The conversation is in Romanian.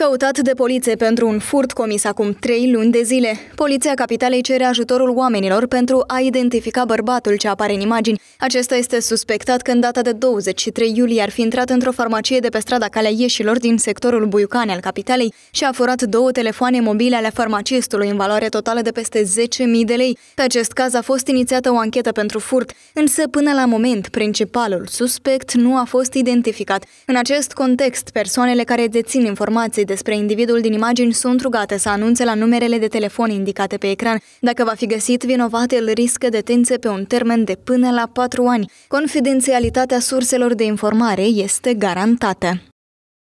Căutat de poliție pentru un furt comis acum trei luni de zile, Poliția Capitalei cere ajutorul oamenilor pentru a identifica bărbatul ce apare în imagini. Acesta este suspectat că în data de 23 iulie ar fi intrat într-o farmacie de pe strada Calea Ieșilor din sectorul Buiucane al Capitalei și a furat două telefoane mobile ale farmacistului în valoare totală de peste 10.000 de lei. Pe acest caz a fost inițiată o anchetă pentru furt, însă până la moment principalul suspect nu a fost identificat. În acest context, persoanele care dețin informații despre individul din imagini sunt rugate să anunțe la numerele de telefon indicate pe ecran. Dacă va fi găsit vinovat, el riscă detenție pe un termen de până la 4 ani. Confidențialitatea surselor de informare este garantată.